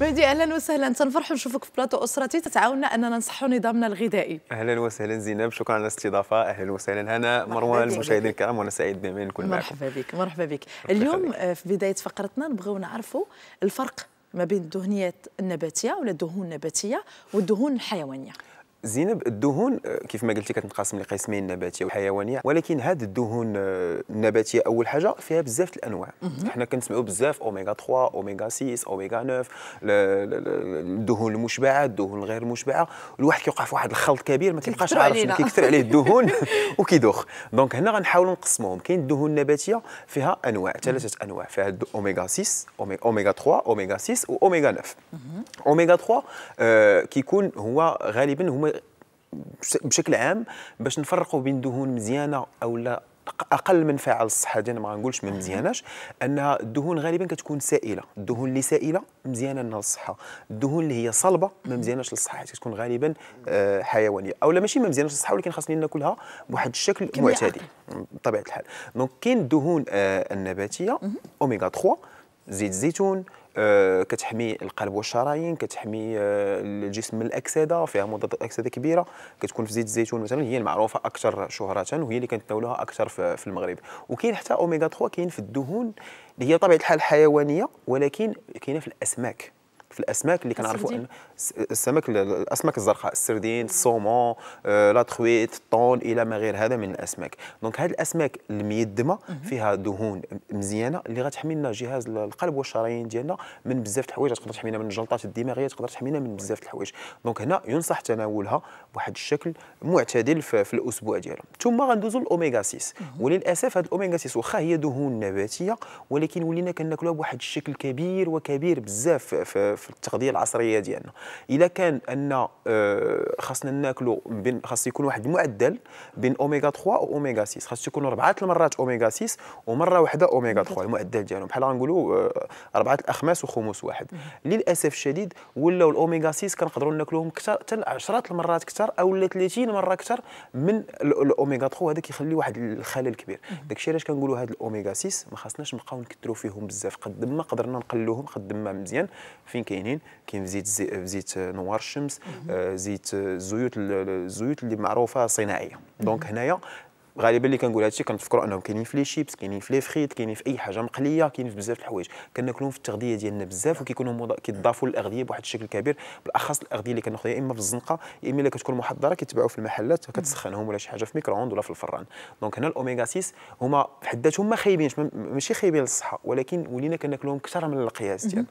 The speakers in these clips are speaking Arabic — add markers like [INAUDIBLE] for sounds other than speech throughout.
مهدي اهلا وسهلا تنفرحوا نشوفك في بلاطو اسرتي تتعاوننا اننا نصحوا نظامنا الغذائي اهلا وسهلا زينب شكرا على الاستضافه اهلا وسهلا هنا مروان المشاهدين الكرام وانا سعيد بما نكون معكم مرحبا بك مرحبا بك اليوم آه، في بدايه فقرتنا نبغيو نعرفوا الفرق ما بين الدهنيات النباتيه ولا الدهون النباتيه والدهون الحيوانيه زينب الدهون آه، كيف ما قلتي كتنقسم لقسمين نباتيه وحيوانيه ولكن هذه الدهون آه، النباتيه اول حاجه فيها بزاف الانواع حنا كنسمعوا بزاف اوميغا 3 اوميغا 6 اوميغا 9 الدهون المشبعه الدهون الغير مشبعه الواحد كيوقع في واحد الخلط كبير ما كيبقاش عارف كيكثر عليه الدهون [LAUGHS] [LAUGHS] وكيدوخ دونك هنا غنحاولوا نقسموهم كاين الدهون النباتيه فيها انواع ثلاثه انواع فيها اوميغا 6 اوميغا 3 اوميغا 6 واوميغا 9 اوميغا 3 آه كيكون هو غالبا هما بشكل عام باش نفرقوا بين دهون مزيانه او لا اقل فاعل الصحه ديالنا ما غنقولش ما مزياناش انها الدهون غالبا كتكون سائله الدهون اللي سائله مزيانه لنا للصحه الدهون اللي هي صلبه ما مزياناش للصحه حيت كتكون غالبا آه، حيوانيه او لا ماشي ما مزياناش للصحه ولكن خاصني ناكلها بواحد الشكل معتدل بطبيعه الحال دونك كاين الدهون آه، النباتيه اوميغا 3 زيت الزيتون آه، كتحمي القلب والشرايين كتحمي آه، الجسم من الاكسده فيها مضادات اكسده كبيره كتكون في زيت الزيتون مثلا هي المعروفه اكثر شهره وهي اللي كنتناولوها اكثر في المغرب وكاين حتى اوميغا 3 كاين في الدهون اللي هي طبيعه الحال حيوانيه ولكن كاينه في الاسماك في الاسماك اللي كنعرفوا السمك الاسماك الزرقاء السردين الصومون آه، لا تخويت الطون الى ما غير هذا من الاسماك دونك هذه الاسماك الميدمه فيها دهون مزيانه اللي غتحمي لنا جهاز القلب والشرايين ديالنا من بزاف د الحوايج تقدر تحمينا من الجلطات الدماغيه تقدر تحمينا من بزاف د الحوايج دونك هنا ينصح تناولها بواحد الشكل معتدل في, الاسبوع ديالها ثم غندوزو للاوميغا 6 وللاسف هذه الاوميغا 6 واخا هي دهون نباتيه ولكن ولينا كناكلوها بواحد الشكل كبير وكبير بزاف في في التغذيه العصريه ديالنا الا كان ان آه، خاصنا ناكلوا خاص يكون واحد المعدل بين اوميغا 3 واوميغا 6 خاص يكونوا اربعه المرات اوميغا 6 ومره واحده اوميغا 3 المعدل ديالهم بحال غنقولوا آه، اربعه الاخماس وخمس واحد للاسف الشديد ولاو الاوميغا 6 كنقدروا ناكلوهم اكثر حتى عشرات المرات اكثر او 30 مره اكثر من الاوميغا 3 وهذا كيخلي واحد الخلل كبير داكشي علاش كنقولوا هاد الاوميغا 6 ما خاصناش نبقاو نكثروا فيهم بزاف قد ما قدرنا نقلوهم قد ما مزيان فين كاينين كاين في زيت في زيت نوار الشمس آه، زيت الزيوت الزيوت اللي معروفه صناعيه دونك هنايا غالبا اللي كنقول هادشي كنتفكروا انهم كاينين في لي شيبس كاينين في لي فخيت كاينين في اي حاجه مقليه كاينين في بزاف الحوايج كناكلوهم في التغذيه ديالنا بزاف وكيكونوا مض... كيضافوا للاغذيه بواحد الشكل كبير بالاخص الاغذيه اللي كناخذها يا اما في الزنقه يا اما اللي كتكون محضره كيتباعوا في المحلات كتسخنهم ولا شي حاجه في ميكرووند ولا في الفران دونك هنا الاوميغا 6 هما في حد ذاتهم ما خايبينش ماشي خايبين للصحه ولكن ولينا كناكلوهم اكثر من القياس ديالنا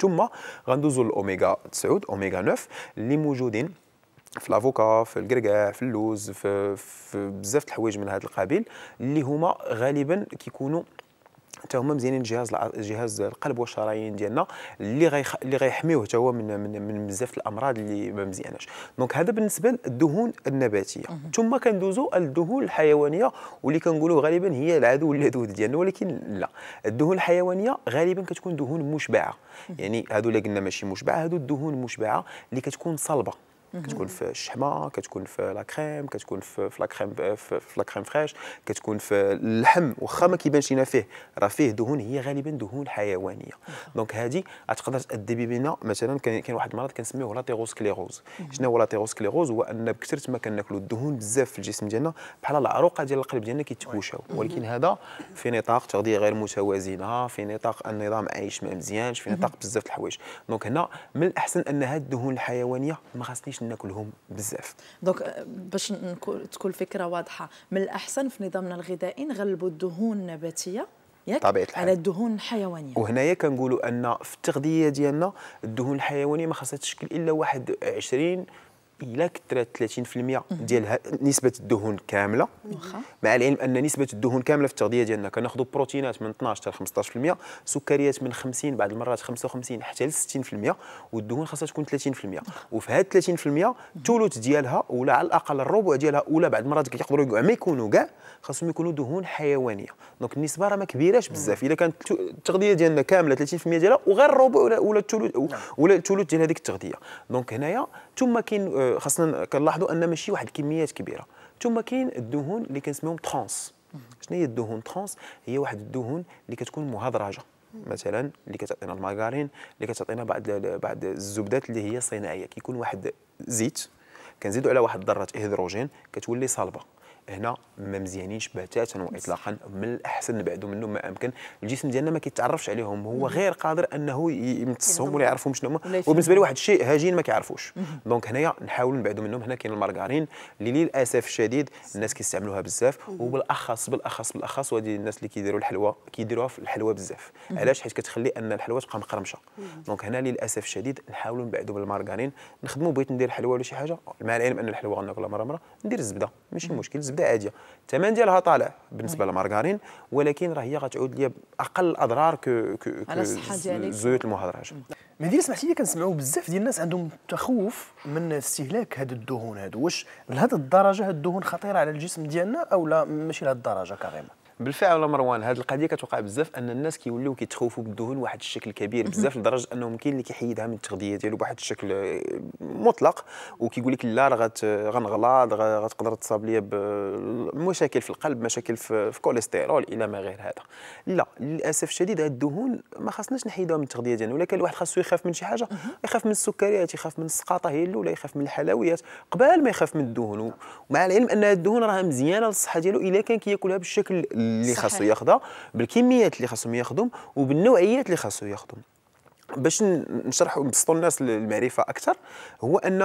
ثم غندوزو الاوميغا 9 اوميغا 9 اللي موجودين في لافوكا في الكركاع في اللوز في, في بزاف الحوايج من هذا القبيل اللي هما غالبا كيكونوا حتى هما مزيانين جهاز جهاز القلب والشرايين ديالنا اللي غيخ... اللي غيحميوه حتى هو من من, من بزاف الامراض اللي ما مزياناش دونك هذا بالنسبه للدهون النباتيه ثم كندوزو الدهون الحيوانيه واللي كنقولوا غالبا هي العدو اللدود ديالنا ولكن لا الدهون الحيوانيه غالبا كتكون دهون مشبعه يعني هذو اللي قلنا ماشي مشبعه هذو الدهون المشبعه اللي كتكون صلبه كتكون في الشحمه كتكون في لا كريم كتكون في لا كريم في لا كريم فريش كتكون في اللحم واخا ما كيبانش لنا فيه راه فيه دهون هي غالبا دهون حيوانيه دونك هذه تقدر تادي بنا مثلا كاين واحد المرض كنسميوه لاتيروسكليروز شنو هو لاتيروسكليروز هو ان بكثرت ما كناكلوا الدهون بزاف في الجسم ديالنا بحال العروقه ديال القلب ديالنا كيتكوشاو ولكن هذا في نطاق تغذيه غير متوازنه في نطاق النظام عايش ما مزيانش في نطاق بزاف الحوايج دونك هنا من الاحسن ان هاد الدهون الحيوانيه ما خاصنيش باش ناكلهم بزاف دونك آه، باش تكون الفكره واضحه من الاحسن في نظامنا الغذائي نغلبوا الدهون النباتيه ياك طبيعه الحال على الدهون الحيوانيه وهنايا كنقولوا ان في التغذيه ديالنا الدهون الحيوانيه ما خاصها تشكل الا واحد 20 الا كثرت 30% ديال نسبه الدهون كامله مع العلم ان نسبه الدهون كامله في التغذيه ديالنا كناخذوا بروتينات من 12 حتى 15% سكريات من 50 بعض المرات 55 حتى ل 60% والدهون خاصها تكون 30% وفي هاد 30% الثلث ديالها ولا على الاقل الربع ديالها ولا بعض المرات كيقدروا يقعوا ما يكونوا كاع خاصهم يكونوا دهون حيوانيه دونك النسبه راه ما كبيراش بزاف اذا كانت التغذيه ديالنا كامله 30% ديالها وغير الربع ولا الثلث ولا الثلث ديال هذيك التغذيه دونك هنايا ثم كاين آه، خاصنا كنلاحظوا ان ماشي واحد الكميات كبيره ثم كاين الدهون اللي كنسميهم ترانس شنو هي الدهون ترانس هي واحد الدهون اللي كتكون مهدرجه مثلا اللي كتعطينا المارغارين اللي كتعطينا بعض بعض الزبدات اللي هي صناعيه كيكون واحد زيت كنزيدوا على واحد ذره هيدروجين كتولي صلبه هنا ما مزيانينش بتاتا واطلاقا من الاحسن نبعدوا منه ما امكن الجسم ديالنا ما كيتعرفش عليهم هو غير قادر انه يمتصهم ولا يعرفهم شنو هما وبالنسبه لواحد الشيء هجين ما كيعرفوش دونك هنايا نحاولوا نبعدوا منهم هنا كاين المارغارين اللي للاسف الشديد الناس كيستعملوها بزاف وبالاخص بالاخص بالاخص وهذه الناس اللي كيديروا الحلوى كيديروها في الحلوى بزاف علاش حيت كتخلي ان الحلوى تبقى مقرمشه دونك هنا للاسف الشديد نحاولوا نبعدوا بالمارغرين نخدموا بغيت ندير حلوى ولا شي حاجه مع العلم ان الحلوى غناكلها مره مره ندير الزبده ماشي مشكل الزبده ماده عاديه الثمن ديالها طالع بالنسبه للمارغرين ولكن راه هي غتعود ليا باقل الاضرار ك كو على الزيوت المهدرجه مهدي سمعتي لي كنسمعوا بزاف ديال الناس عندهم تخوف من استهلاك هاد الدهون هادو واش لهاد الدرجه هاد الدهون خطيره على الجسم ديالنا او لا ماشي لهاد الدرجه كاريمون بالفعل مروان هذه القضيه كتوقع بزاف ان الناس كيوليو كيتخوفوا بالدهون واحد الشكل كبير بزاف لدرجه انهم كاين اللي كيحيدها من التغذيه ديالو بواحد الشكل آه، مطلق وكيقول لك لا راه غنغلط غتقدر تصاب لي بمشاكل في القلب مشاكل في الكوليسترول الى ما غير هذا لا للاسف الشديد هاد الدهون ما خصناش نحيدوها من التغذيه ديالنا ولكن كان الواحد خاصو يخاف من شي حاجه يخاف من السكريات يخاف من السقاطه هي الاولى يخاف من الحلويات قبل ما يخاف من الدهون ومع العلم ان الدهون راه مزيانه للصحه ديالو الا كان كياكلها بالشكل اللي خاصو ياخذها بالكميات اللي خاصهم ياخذهم وبالنوعيات اللي خاصو ياخذهم باش نشرح ونبسطوا الناس المعرفه اكثر هو ان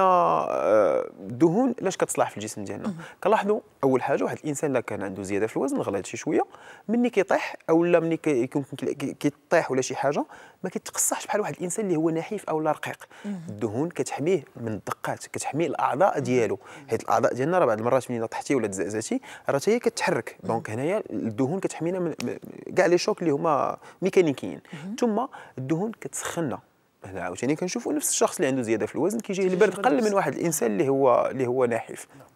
الدهون آه، لاش كتصلح في الجسم ديالنا كنلاحظوا اول حاجه واحد الانسان اللي كان عنده زياده في الوزن غلط شي شويه ملي كيطيح اولا ملي كيكون كيطيح ولا شي حاجه ما كيتقصحش بحال واحد الانسان اللي هو نحيف او لا رقيق الدهون كتحميه من الدقات كتحميه الاعضاء ديالو حيت الاعضاء ديالنا راه بعض المرات ملي طحتي ولا تزعزعتي راه هي كتحرك دونك هنايا الدهون كتحمينا من كاع لي شوك اللي هما ميكانيكيين ثم الدهون كتسخننا هنا عاوتاني كنشوفوا نفس الشخص اللي عنده زياده في الوزن كيجيه البرد قل من واحد الانسان اللي هو اللي هو نحيف نعم.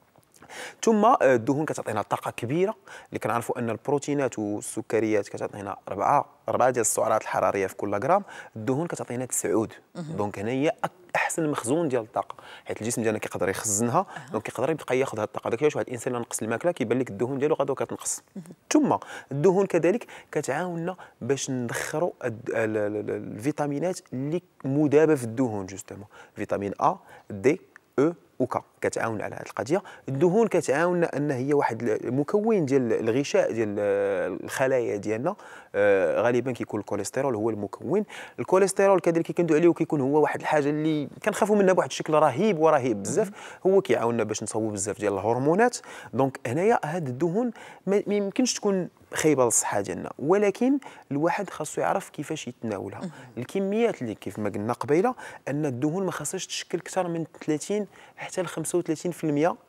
ثم آه، الدهون كتعطينا طاقه كبيره اللي كنعرفوا ان البروتينات والسكريات كتعطينا اربعه اربعه ديال السعرات الحراريه في كل غرام الدهون كتعطينا تسعود دونك هنا هي احسن مخزون ديال الطاقه حيت الجسم ديالنا كيقدر يخزنها دونك كيقدر يبقى ياخذ هذه الطاقه داك علاش واحد الانسان نقص الماكله كيبان لك الدهون ديالو غادي كتنقص ثم الدهون كذلك كتعاوننا باش ندخروا الفيتامينات اللي مذابه في الدهون جوستومون فيتامين ا دي او وكا كتعاون على هذه القضيه الدهون كتعاون ان هي واحد المكون ديال الغشاء ديال الخلايا ديالنا آه غالبا كيكون الكوليسترول هو المكون الكوليسترول كذلك كندوي عليه وكيكون هو واحد الحاجه اللي كنخافوا منها بواحد الشكل رهيب ورهيب بزاف هو كيعاوننا باش نصوب بزاف ديال الهرمونات دونك هنايا هاد الدهون ما يمكنش تكون خايبه للصحه ديالنا ولكن الواحد خاصو يعرف كيفاش يتناولها الكميات اللي كيف ما قلنا قبيله ان الدهون ما خاصهاش تشكل اكثر من 30 حتى ل 35%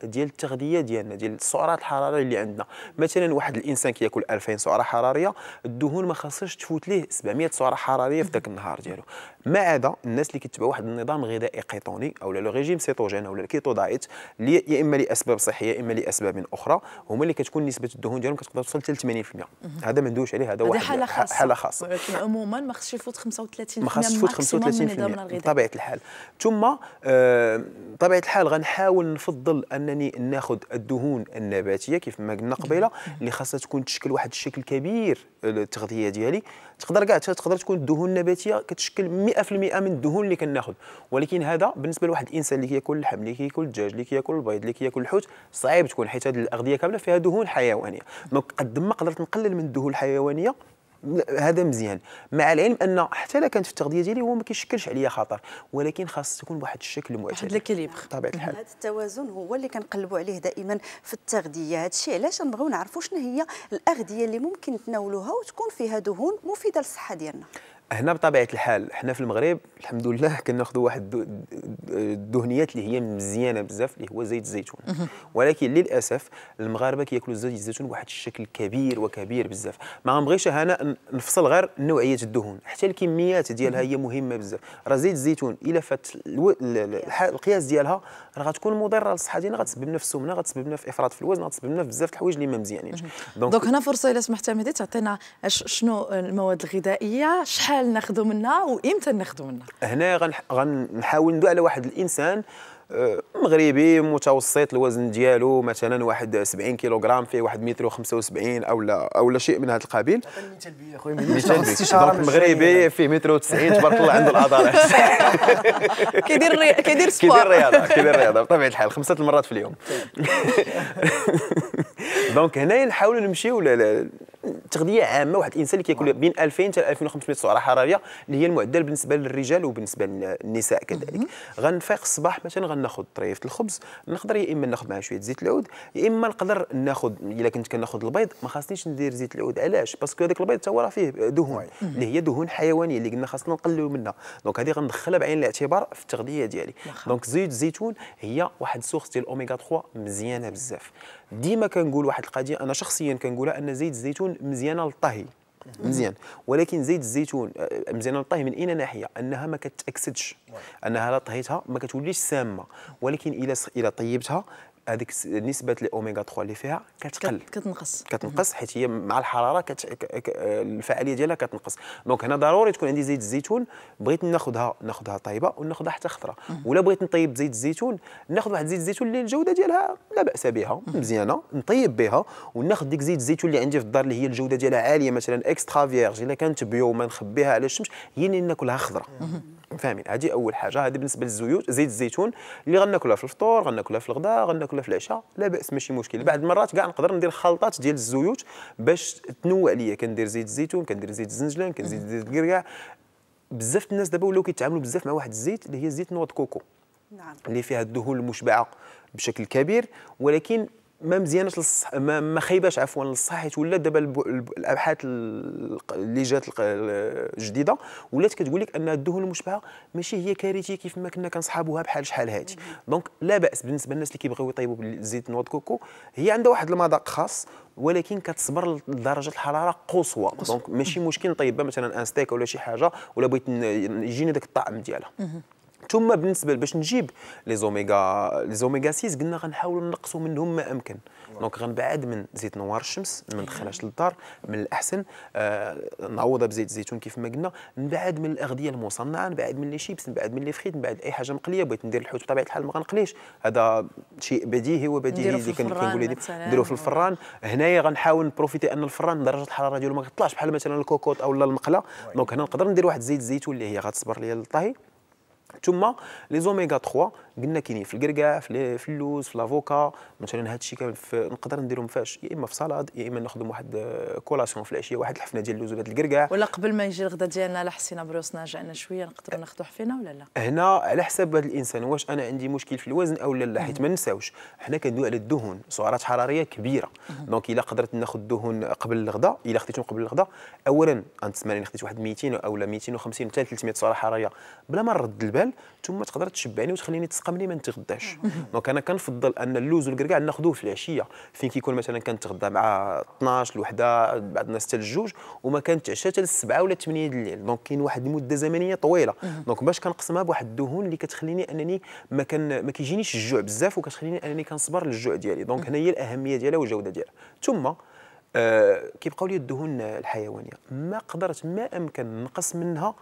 ديال التغذيه ديالنا ديال السعرات الحراريه اللي عندنا مثلا واحد الانسان كياكل 2000 سعره حراريه الدهون ما خاصش تفوت ليه 700 سعره حراريه في ذاك النهار ديالو ما عدا الناس اللي كيتبعوا واحد النظام غذائي قيطوني او لو ريجيم سيتوجين او الكيتو دايت اللي يا اما لاسباب صحيه يا اما لاسباب اخرى هما اللي كتكون نسبه الدهون ديالهم كتقدر توصل حتى 80% هذا ما ندويش عليه هذا واحد حاله خاصه حاله خاصه ولكن عموما ما خصش يفوت 35% ما خصش يفوت 35% بطبيعه الحال ثم آه بطبيعه الحال غنحاول نفضل انني ناخذ الدهون النباتيه كيف ما قلنا قبيله اللي خاصها تكون تشكل واحد الشكل كبير التغذيه ديالي تقدر كاع تقدر تكون الدهون النباتيه كتشكل 100% من الدهون اللي كناخذ ولكن هذا بالنسبه لواحد الانسان اللي كياكل اللحم اللي كياكل الدجاج اللي كياكل البيض اللي كياكل الحوت صعيب تكون حيت هذه الاغذيه كامله فيها دهون حيوانيه قد ما قدرت نقلل من الدهون الحيوانيه هذا مزيان مع العلم ان حتى لا كانت في التغذيه ديالي هو ما كيشكلش عليا خطر ولكن خاص تكون بواحد الشكل معتدل واحد الكليبر بطبيعه الحال هذا التوازن هو اللي كنقلبوا عليه دائما في التغذيه هذا الشيء علاش نبغيو نعرفوا شنو هي الاغذيه اللي ممكن نتناولوها وتكون فيها دهون مفيده للصحه ديالنا هنا بطبيعه الحال احنا في المغرب الحمد لله كناخذوا واحد الدهنيات اللي هي مزيانه بزاف اللي هو زيت الزيتون ولكن للاسف المغاربه كياكلوا زيت الزيتون بواحد الشكل كبير وكبير بزاف ما غنبغيش هنا نفصل غير نوعيه الدهون حتى الكميات ديالها هي مهمه بزاف راه زيت الزيتون الا فات الو... القياس ديالها راه غتكون مضره للصحه ديالنا غتسبب لنا في السمنه غتسبب لنا في افراط في الوزن غتسبب لنا في بزاف الحوايج اللي ما مزيانينش دونك هنا فرصه الا سمحت مهدي تعطينا شنو المواد الغذائيه شحال شحال ناخذوا منها وامتى ناخذوا منها هنا غنحاول ندوي على واحد الانسان آه، مغربي متوسط الوزن ديالو مثلا واحد 70 كيلوغرام فيه واحد متر و75 اولا اولا شيء من هذا القبيل مثال بيا خويا مثال مغربي فيه متر و90 تبارك الله عنده العضلات [LAUGHS] كيدير كيدير سبور [LAUGHS] كيدير رياضه كيدير رياضه بطبيعه الحال خمسه المرات في اليوم طيب. [LAUGHS] دونك هنايا نحاولوا نمشيو تغذيه عامه واحد الانسان اللي كياكل نعم. بين 2000 حتى 2500 سعره حراريه اللي هي المعدل بالنسبه للرجال وبالنسبه للنساء كذلك غنفيق الصباح مثلا غناخذ طريفه الخبز نقدر يا اما ناخذ معاه شويه زيت العود يا اما نقدر ناخذ الا كنت كناخذ البيض ما خاصنيش ندير زيت العود علاش باسكو هذاك البيض حتى هو راه فيه دهون اللي هي دهون حيوانيه اللي قلنا خاصنا نقللوا منها دونك هذه غندخلها بعين الاعتبار في التغذيه ديالي دونك زيت الزيتون هي واحد سورس ديال الاوميغا 3 مزيانه بزاف ديما كنقول واحد القضيه انا شخصيا كنقولها ان زيت الزيتون مزيانه للطهي مزيان ولكن زيت الزيتون آه، مزيان للطهي من اين ناحيه انها ما كتاكسدش انها لا طهيتها ما كتوليش سامه ولكن الا الا طيبتها هذيك نسبه الاوميغا 3 اللي فيها كتقل كتنقص كتنقص حيت هي مع الحراره كتش... ك... الفعاليه ديالها كتنقص دونك هنا ضروري تكون عندي زيت الزيتون بغيت ناخذها ناخذها طايبه وناخذها حتى خضراء ولا بغيت نطيب زيت الزيتون ناخذ واحد زيت الزيتون اللي الجوده ديالها لا باس بها مزيانه نطيب بها وناخذ ديك زيت الزيتون اللي عندي في الدار اللي هي الجوده ديالها عاليه مثلا اكسترا فيرج الا كانت بيو ما نخبيها على الشمس هي اللي ناكلها خضراء فاهمين هذه اول حاجه هذه بالنسبه للزيوت زيت الزيتون اللي غناكلها في الفطور غناكلها في الغداء غناكلها في العشاء لا باس ماشي مشكل بعد المرات كاع نقدر ندير خلطات ديال الزيوت باش تنوع ليا كندير زيت الزيتون كندير زيت الزنجلان كنزيد زيت الكركاع بزاف الناس دابا ولاو كيتعاملوا بزاف مع واحد الزيت اللي هي زيت نواه كوكو نعم. اللي فيها الدهون المشبعه بشكل كبير ولكن ما مزيانش للصح ما, ما خايباش عفوا للصح حيت ولا دابا الابحاث اللي جات الجديده ولات كتقول لك ان الدهون المشبعه ماشي هي كارثيه كيف ما كنا كنصحابوها بحال شحال هادي دونك لا باس بالنسبه للناس اللي كيبغيو يطيبوا بالزيت نوض كوكو هي عندها واحد المذاق خاص ولكن كتصبر لدرجه الحراره قصوى دونك ماشي مشكل نطيبها مثلا ان ستيك ولا شي حاجه ولا بغيت يجيني داك الطعم ديالها ثم بالنسبه باش نجيب لي زوميغا لي زوميغا 6 قلنا غنحاولوا نقصوا منهم ما امكن دونك غنبعد من زيت نوار الشمس ما ندخلهاش للدار من الاحسن آه نعوضها بزيت الزيتون كيف ما قلنا نبعد من الاغذيه المصنعه نبعد من لي شيبس نبعد من لي فخيت نبعد اي حاجه مقليه بغيت ندير الحوت بطبيعه الحال ما غنقليش هذا شيء بديهي وبديهي اللي كنقول نديروه في الفران هنايا غنحاول نبروفيتي ان الفران درجه الحراره ديالو ما تطلعش بحال مثلا الكوكوط او المقله دونك هنا نقدر ندير واحد زيت الزيتون اللي هي غتصبر لي الطهي monde, les oméga 3, قلنا كاينين في الكركاع في اللوز في لافوكا مثلا هذا الشيء نقدر نديرهم فاش يا اما في سلطه يا اما ناخذهم واحد كولاسيون في العشيه واحد الحفنه ديال اللوز ولا الكركاع ولا قبل ما يجي الغداء ديالنا لا حسينا بروسنا جعنا شويه نقدروا ناخذوا حفينه ولا لا هنا على حساب هذا الانسان واش انا عندي مشكل في الوزن او لا لا حيت ما نساوش حنا كندوي على الدهون سعرات حراريه كبيره دونك الا قدرت ناخذ الدهون قبل الغداء الا خديتهم قبل الغداء اولا غنتسمى انا خديت واحد 200 او 250 حتى 300 سعره حراريه بلا ما نرد البال ثم تقدر تشبعني وتخليني السقملي ما نتغداش دونك انا كنفضل ان اللوز والكركاع ناخذوه في العشيه فين كيكون مثلا كنتغدى مع 12 الوحده بعض الناس حتى للجوج وما كنتعشى حتى للسبعه ولا 8 الليل دونك كاين واحد المده زمنيه طويله دونك باش كنقسمها بواحد الدهون اللي كتخليني انني ما كان ما كيجينيش الجوع بزاف وكتخليني انني كنصبر للجوع ديالي دونك هنا هي الاهميه ديالها والجوده ديالها ثم أه كيبقاو لي الدهون الحيوانيه ما قدرت ما امكن نقص منها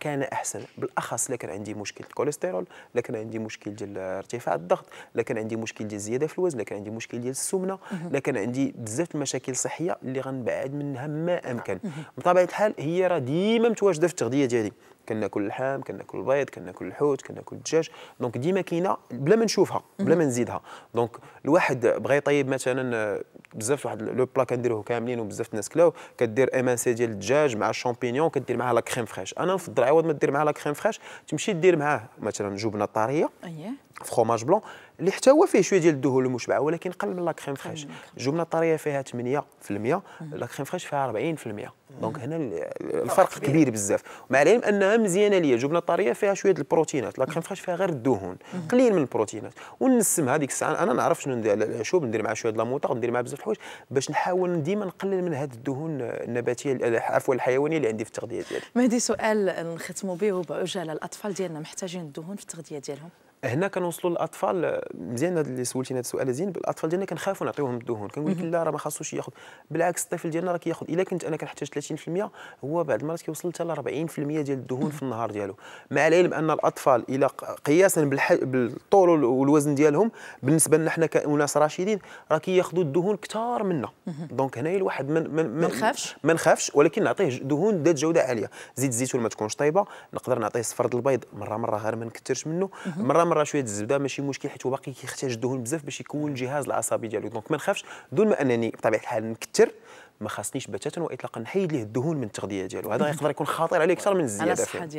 كان احسن بالاخص لكن عندي مشكل الكوليسترول لكن عندي مشكل ديال ارتفاع الضغط لكن عندي مشكل ديال الزياده في الوزن لكن عندي مشكل ديال السمنه لكن عندي بزاف المشاكل الصحيه اللي غنبعد منها ما امكن بطبيعه الحال هي راه ديما متواجده في التغذيه ديالي كناكل اللحم كناكل البيض كناكل الحوت كناكل الدجاج دونك ديما كاينه بلا ما نشوفها بلا ما نزيدها دونك الواحد بغى يطيب مثلا بزاف واحد لو بلا كنديروه كاملين وبزاف الناس كلاو كدير امانسي ديال الدجاج مع الشامبينيون كدير معها لا كريم فريش انا نفضل عوض ما دير معها لا كريم فريش تمشي دير معاه مثلا جبنه طريه فخوماج أيه. بلون اللي حتى هو فيه شويه ديال الدهون المشبعه ولكن قل من لا كريم فريش الجبنه طريه فيها 8% لا كريم فريش فيها 40% دونك هنا الفرق كبير بزاف مع العلم انها مزيانه ليا جبنه طريه فيها شويه البروتينات لا كريم فريش فيها غير الدهون قليل من البروتينات ونسمها هذيك الساعه انا نعرف شنو ندير على العشوب ندير معها شويه لاموطه ندير معها بزاف الحوايج باش نحاول ديما نقلل من هذه الدهون النباتيه عفوا الحيوانيه اللي عندي في التغذيه ديالي مهدي سؤال نختموا به وبعجاله الاطفال ديالنا محتاجين الدهون في التغذيه ديالهم هنا كنوصلوا للاطفال مزيان هذا اللي سولتينا هذا السؤال زين الاطفال ديالنا كنخافوا نعطيوهم الدهون كنقول لك لا راه ما خاصوش ياخذ بالعكس الطفل ديالنا راه كياخذ الا كنت انا كنحتاج 30% هو بعض المرات كيوصل حتى ل 40% ديال الدهون في النهار ديالو مع العلم ان الاطفال الى قياسا بالطول والوزن ديالهم بالنسبه لنا حنا كناس راشدين راه كياخذوا الدهون كثار منا دونك هنايا الواحد ما نخافش ما نخافش ولكن نعطيه دهون ذات جوده عاليه زيت الزيتون ما تكونش طايبه نقدر نعطيه صفر البيض مره مره غير ما نكثرش منه مره مره شويه الزبده ماشي مشكل حيت هو باقي كيحتاج الدهون بزاف باش يكون الجهاز العصبي ديالو دونك ما نخافش دون ما انني بطبيعه الحال نكثر ما خاصنيش بتاتا واطلاقا نحيد ليه الدهون من التغذيه ديالو هذا يقدر يكون خطير عليه اكثر من الزياده